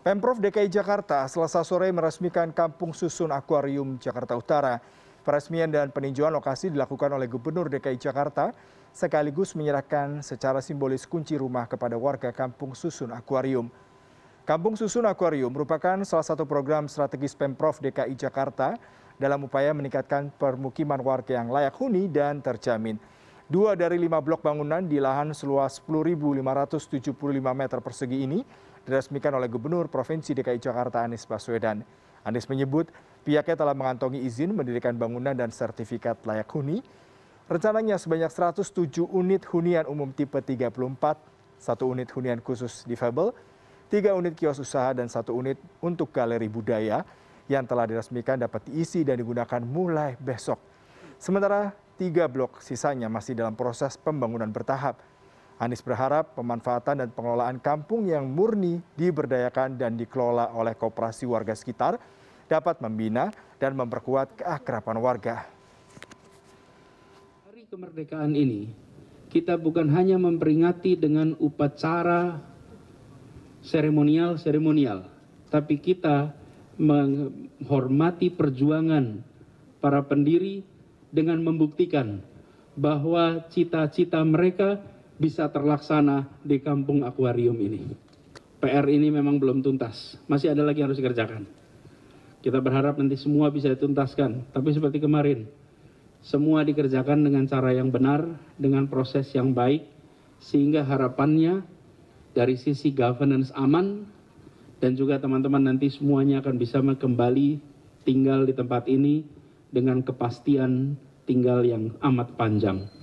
Pemprov DKI Jakarta selasa sore meresmikan Kampung Susun Akuarium Jakarta Utara. Peresmian dan peninjauan lokasi dilakukan oleh Gubernur DKI Jakarta sekaligus menyerahkan secara simbolis kunci rumah kepada warga Kampung Susun Akuarium. Kampung Susun Akuarium merupakan salah satu program strategis Pemprov DKI Jakarta dalam upaya meningkatkan permukiman warga yang layak huni dan terjamin. Dua dari lima blok bangunan di lahan seluas 10.575 meter persegi ini diresmikan oleh Gubernur Provinsi DKI Jakarta Anies Baswedan. Anies menyebut pihaknya telah mengantongi izin mendirikan bangunan dan sertifikat layak huni. Rencananya sebanyak 107 unit hunian umum tipe 34, satu unit hunian khusus difabel, tiga unit kios usaha dan satu unit untuk galeri budaya yang telah diresmikan dapat diisi dan digunakan mulai besok. Sementara tiga blok sisanya masih dalam proses pembangunan bertahap. Anies berharap pemanfaatan dan pengelolaan kampung yang murni diberdayakan dan dikelola oleh kooperasi warga sekitar dapat membina dan memperkuat keakraban warga. Hari kemerdekaan ini, kita bukan hanya memperingati dengan upacara seremonial-seremonial, tapi kita menghormati perjuangan para pendiri dengan membuktikan bahwa cita cita mereka bisa terlaksana di kampung akuarium ini. PR ini memang belum tuntas, masih ada lagi yang harus dikerjakan. Kita berharap nanti semua bisa dituntaskan, tapi seperti kemarin, semua dikerjakan dengan cara yang benar, dengan proses yang baik, sehingga harapannya dari sisi governance aman, dan juga teman-teman nanti semuanya akan bisa kembali tinggal di tempat ini dengan kepastian tinggal yang amat panjang